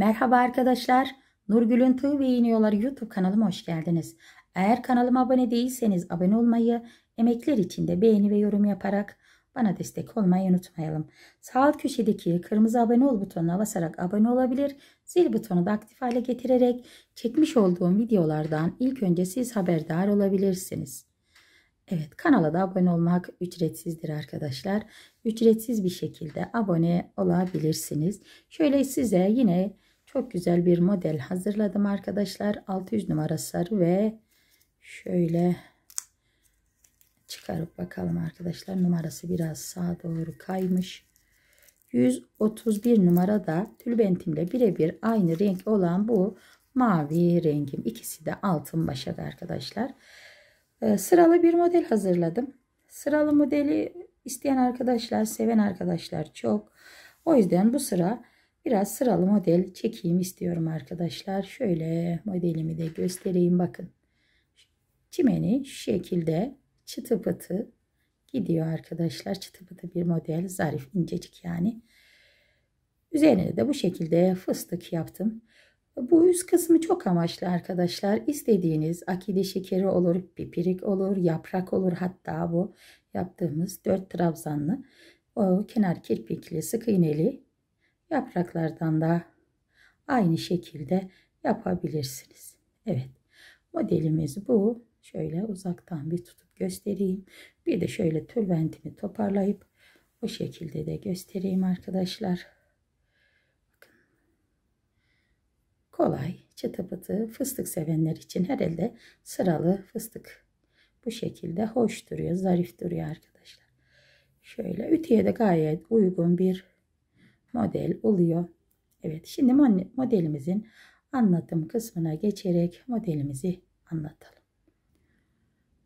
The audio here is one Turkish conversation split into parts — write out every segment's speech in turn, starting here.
Merhaba arkadaşlar. Nurgül'ün Tığ ve İğniyorlar YouTube kanalıma hoş geldiniz. Eğer kanalıma abone değilseniz abone olmayı, emekler için de beğeni ve yorum yaparak bana destek olmayı unutmayalım. Sağ alt köşedeki kırmızı abone ol butonuna basarak abone olabilir, zil butonu da aktif hale getirerek çekmiş olduğum videolardan ilk önce siz haberdar olabilirsiniz. Evet kanala da abone olmak ücretsizdir arkadaşlar. Ücretsiz bir şekilde abone olabilirsiniz. Şöyle size yine çok güzel bir model hazırladım arkadaşlar. 600 numara sarı ve şöyle çıkarıp bakalım arkadaşlar. Numarası biraz sağa doğru kaymış. 131 numara da tülbentimle birebir aynı renk olan bu mavi rengim. İkisi de altın başak arkadaşlar. Ee, sıralı bir model hazırladım. Sıralı modeli isteyen arkadaşlar, seven arkadaşlar çok. O yüzden bu sıra Biraz sıralı model çekeyim istiyorum arkadaşlar. Şöyle modelimi de göstereyim bakın. Çimeni şu şekilde çıtı pıtı gidiyor arkadaşlar. Çıtı pıtı bir model. Zarif incecik yani. Üzerine de bu şekilde fıstık yaptım. Bu üst kısmı çok amaçlı arkadaşlar. İstediğiniz akide şekeri olur, pipirik olur, yaprak olur. Hatta bu yaptığımız dört trabzanlı o kenar kirpikli sık iğneli Yapraklardan da aynı şekilde yapabilirsiniz. Evet modelimiz bu. Şöyle uzaktan bir tutup göstereyim. Bir de şöyle tülbentimi toparlayıp bu şekilde de göstereyim arkadaşlar. Bakın. Kolay çıtı pıtı fıstık sevenler için herhalde sıralı fıstık. Bu şekilde hoş duruyor, zarif duruyor arkadaşlar. Şöyle ütüye de gayet uygun bir model oluyor. Evet şimdi modelimizin anlatım kısmına geçerek modelimizi anlatalım.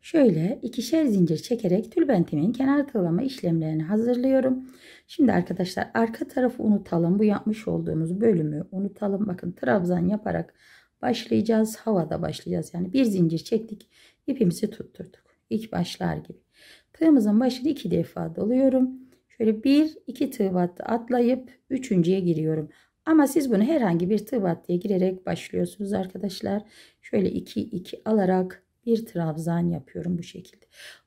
Şöyle ikişer zincir çekerek tülbentimin kenar tığlama işlemlerini hazırlıyorum. Şimdi arkadaşlar arka tarafı unutalım. Bu yapmış olduğumuz bölümü unutalım. Bakın trabzan yaparak başlayacağız. Havada başlayacağız. Yani bir zincir çektik. ipimizi tutturduk. İlk başlar gibi. Tığımızın başını iki defa doluyorum. Şöyle bir iki tığ battı atlayıp üçüncüye giriyorum. Ama siz bunu herhangi bir tığ battıya girerek başlıyorsunuz arkadaşlar. Şöyle iki iki alarak bir trabzan yapıyorum bu şekilde.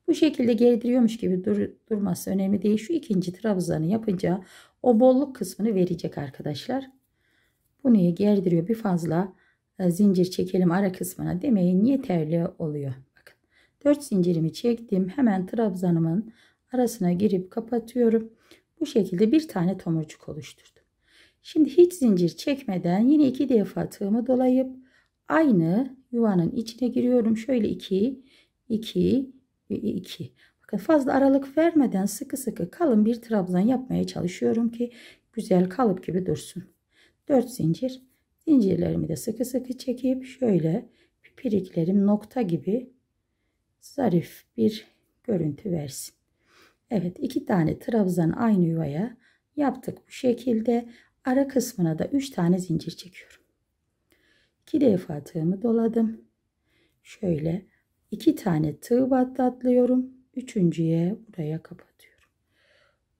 Bu şekilde gerdiriyormuş gibi dur, durması önemli değil. Şu ikinci trabzanı yapınca o bolluk kısmını verecek arkadaşlar. Bu Bunu gerdiriyor bir fazla e, zincir çekelim ara kısmına demeyin yeterli oluyor. Bakın 4 zincirimi çektim. Hemen trabzanımın arasına girip kapatıyorum. Bu şekilde bir tane tomurcuk oluşturdum. Şimdi hiç zincir çekmeden yine iki defa tığımı dolayıp aynı yuvanın içine giriyorum. Şöyle 2 2 2. Bakın fazla aralık vermeden sıkı sıkı kalın bir trabzan yapmaya çalışıyorum ki güzel kalıp gibi dursun. 4 zincir. Zincirlerimi de sıkı sıkı çekip şöyle piriklerim nokta gibi zarif bir görüntü versin. Evet iki tane trabzan aynı yuvaya yaptık bu şekilde. Ara kısmına da üç tane zincir çekiyorum. 2 defa tığımı doladım. Şöyle iki tane tığ battı atlıyorum. Üçüncüye buraya kapatıyorum.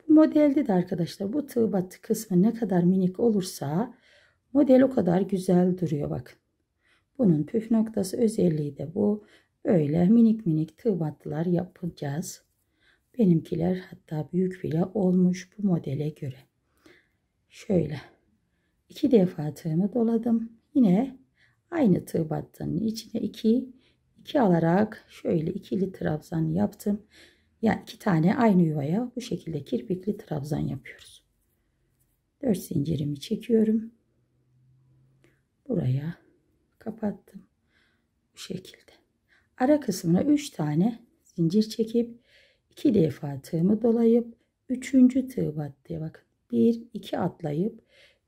Bu modelde de arkadaşlar bu tığ battı kısmı ne kadar minik olursa model o kadar güzel duruyor bakın. Bunun püf noktası özelliği de bu. Böyle minik minik tığ battılar yapacağız. Benimkiler hatta büyük bile olmuş bu modele göre. Şöyle iki defa tığımı doladım. Yine aynı tığ battığının içine iki iki alarak şöyle ikili trabzan yaptım. yani iki tane aynı yuvaya bu şekilde kirpikli trabzan yapıyoruz. Dört zincirimi çekiyorum. Buraya kapattım. Bu şekilde. Ara kısmına üç tane zincir çekip 2 defa tığımı dolayıp 3. tığ battı. bakın 1 2 atlayıp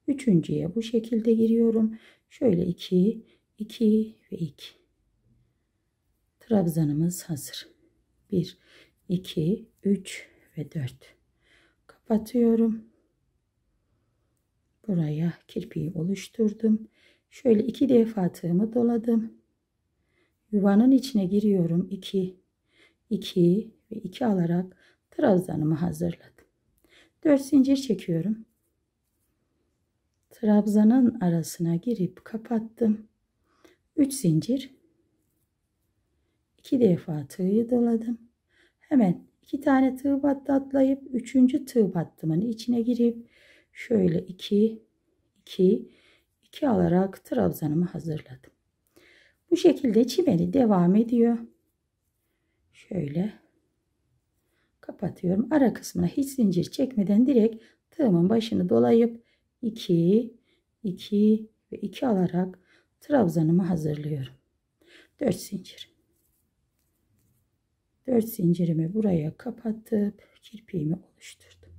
3.ye bu şekilde giriyorum. Şöyle 2 2 ve 2. Trabzanımız hazır. 1 2 3 ve 4. Kapatıyorum. Buraya kirpiği oluşturdum. Şöyle iki defa tığımı doladım. Yuvanın içine giriyorum. 2 2 ve 2 alarak trabzanımı hazırladım. 4 zincir çekiyorum. Trabzanın arasına girip kapattım. 3 zincir. 2 defa tığı doladım. Hemen 2 tane tığ battı atlayıp 3. tığ battımın içine girip şöyle 2 2 2 alarak trabzanımı hazırladım. Bu şekilde çimeni devam ediyor. Şöyle kapatıyorum. Ara kısmına hiç zincir çekmeden direkt tığımın başını dolayıp 2 2 ve 2 alarak trabzanımı hazırlıyorum. 4 zincir. 4 zincirimi buraya kapatıp kirpiğimi oluşturdum.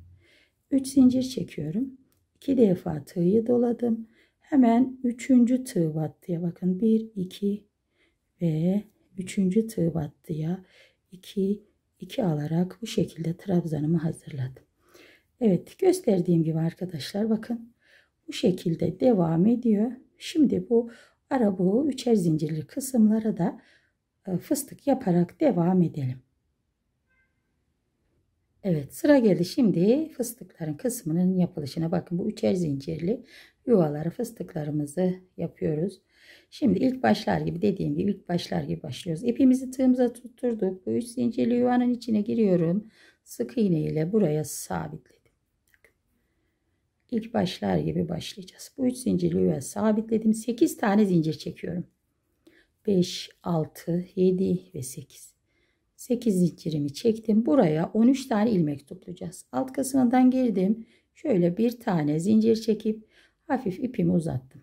3 zincir çekiyorum. 2 defa tığı doladım. Hemen 3. tığ battıya bakın 1 2 ve 3. tığ battıya 2 2 alarak bu şekilde trabzanımı hazırladım. Evet gösterdiğim gibi arkadaşlar bakın bu şekilde devam ediyor. Şimdi bu arabuğu üçer zincirli kısımlara da e, fıstık yaparak devam edelim. Evet sıra geldi şimdi fıstıkların kısmının yapılışına bakın bu üçer zincirli yuvaları fıstıklarımızı yapıyoruz. Şimdi ilk başlar gibi dediğim gibi ilk başlar gibi başlıyoruz. İpimizi tığımıza tutturduk. Bu üç zincirli yuvanın içine giriyorum. Sık iğne ile buraya sabitledim. İlk başlar gibi başlayacağız. Bu üç zincirli yuva sabitledim. 8 tane zincir çekiyorum. 5, 6, 7 ve 8. 8 zincirimi çektim. Buraya 13 tane ilmek toplayacağız. Alt kısmından girdim. Şöyle bir tane zincir çekip hafif ipimi uzattım.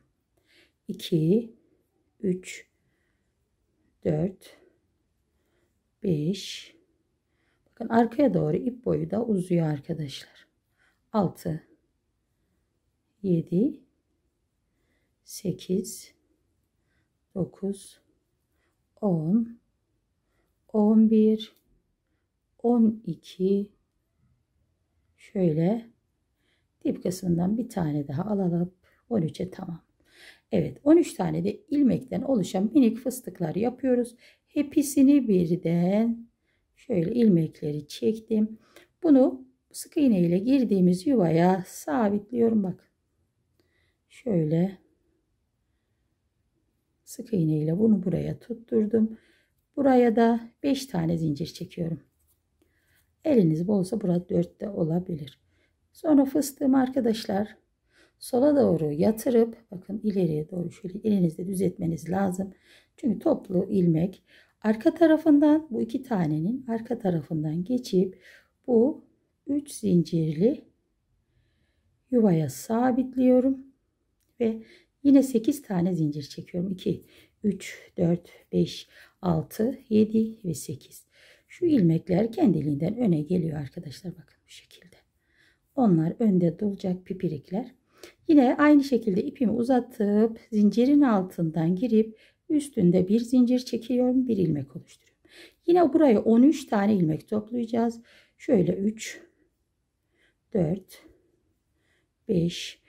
2 3 4 5 Bakın arkaya doğru ip boyu da uzuyor arkadaşlar. 6 7 8 9 10 11 12 şöyle dip kısmından bir tane daha alalım. 13'e tamam. Evet 13 tane de ilmekten oluşan minik fıstıklar yapıyoruz. Hepsini birden şöyle ilmekleri çektim. Bunu sık iğne ile girdiğimiz yuvaya sabitliyorum bak. Şöyle sık iğne ile bunu buraya tutturdum. Buraya da 5 tane zincir çekiyorum. Eliniz bolsa burada 4 de olabilir. Sonra fıstığım arkadaşlar sola doğru yatırıp bakın ileriye doğru şöyle elinizle düzeltmeniz lazım. Çünkü toplu ilmek arka tarafından bu iki tanenin arka tarafından geçip bu 3 zincirli yuvaya sabitliyorum ve yine 8 tane zincir çekiyorum. 2 3 4 5 6 7 ve 8. Şu ilmekler kendiliğinden öne geliyor arkadaşlar bakın bu şekilde. Onlar önde dolacak pipirikler. Yine aynı şekilde ipimi uzatıp zincirin altından girip üstünde bir zincir çekiyorum. Bir ilmek oluşturuyorum. Yine buraya 13 tane ilmek toplayacağız. Şöyle 3, 4, 5,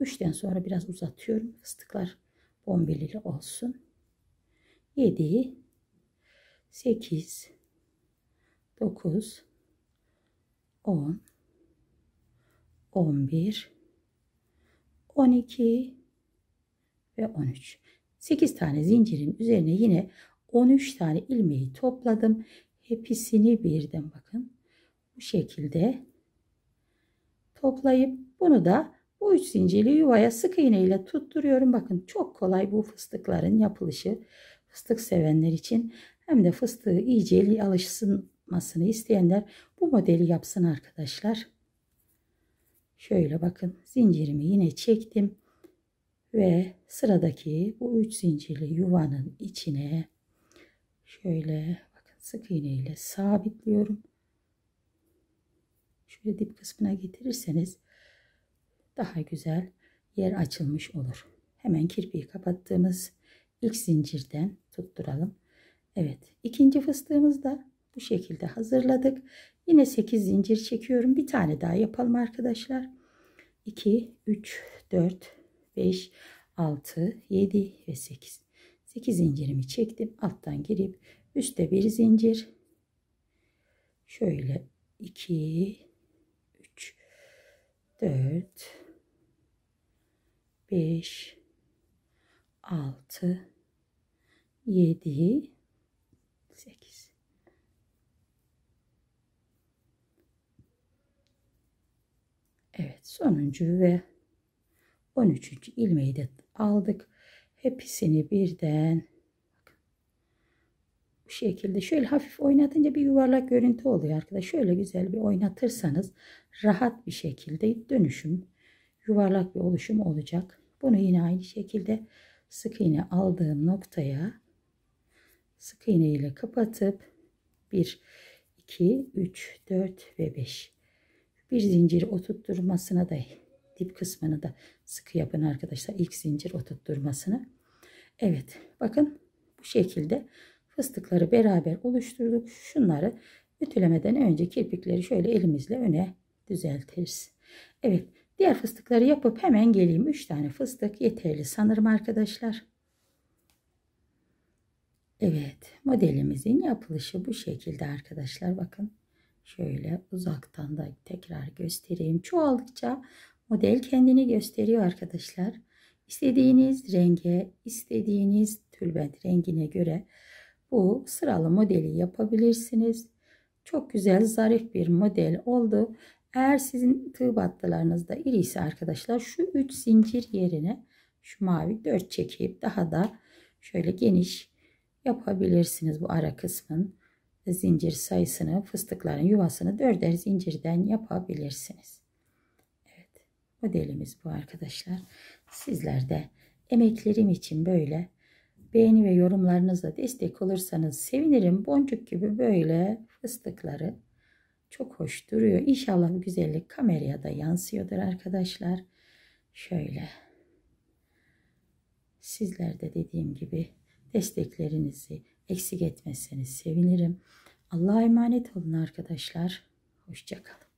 3'ten sonra biraz uzatıyorum. Fıstıklar bombelili olsun. 7, 8, 9, 10, 11, 12 ve 13. 8 tane zincirin üzerine yine 13 tane ilmeği topladım. Hepsini birden bakın. Bu şekilde toplayıp bunu da bu üç zincirli yuvaya sık iğne ile tutturuyorum. Bakın çok kolay bu fıstıkların yapılışı. Fıstık sevenler için hem de fıstığı iyice alışmasını isteyenler bu modeli yapsın arkadaşlar. Şöyle bakın zincirimi yine çektim ve sıradaki bu üç zincirli yuvanın içine şöyle bakın sık iğne ile sabitliyorum. Şöyle dip kısmına getirirseniz daha güzel yer açılmış olur. Hemen kirpiği kapattığımız ilk zincirden tutturalım. Evet ikinci fıstığımız da. Bu şekilde hazırladık. Yine 8 zincir çekiyorum. Bir tane daha yapalım arkadaşlar. 2, 3, 4, 5, 6, 7 ve 8. 8 zincirimi çektim. Alttan girip üstte bir zincir. Şöyle 2, 3, 4, 5, 6, 7 Evet sonuncu ve 13. ilmeği de aldık. Hepsini birden bu şekilde şöyle hafif oynatınca bir yuvarlak görüntü oluyor arkadaşlar. Şöyle güzel bir oynatırsanız rahat bir şekilde dönüşüm yuvarlak bir oluşum olacak. Bunu yine aynı şekilde sık iğne aldığım noktaya sık iğne ile kapatıp 1 2 3 4 ve 5 bir zinciri oturtturmasına da dip kısmını da sıkı yapın arkadaşlar. İlk zincir oturtturmasını. Evet bakın bu şekilde fıstıkları beraber oluşturduk. Şunları ütülemeden önce kirpikleri şöyle elimizle öne düzeltiriz. Evet diğer fıstıkları yapıp hemen geleyim. 3 tane fıstık yeterli sanırım arkadaşlar. Evet modelimizin yapılışı bu şekilde arkadaşlar bakın. Şöyle uzaktan da tekrar göstereyim. Çoğaldıkça model kendini gösteriyor arkadaşlar. İstediğiniz renge, istediğiniz tülbent rengine göre bu sıralı modeli yapabilirsiniz. Çok güzel, zarif bir model oldu. Eğer sizin tığ battılarınız da iri ise arkadaşlar şu 3 zincir yerine şu mavi 4 çekip daha da şöyle geniş yapabilirsiniz bu ara kısmın zincir sayısını fıstıkların yuvasını dörder zincirden yapabilirsiniz. Evet modelimiz bu arkadaşlar. Sizler de emeklerim için böyle beğeni ve yorumlarınızla destek olursanız sevinirim. Boncuk gibi böyle fıstıkları çok hoş duruyor. İnşallah bu güzellik kameraya da yansıyordur arkadaşlar. Şöyle sizler de dediğim gibi desteklerinizi Eksik etmezseniz sevinirim. Allah'a emanet olun arkadaşlar. Hoşçakalın.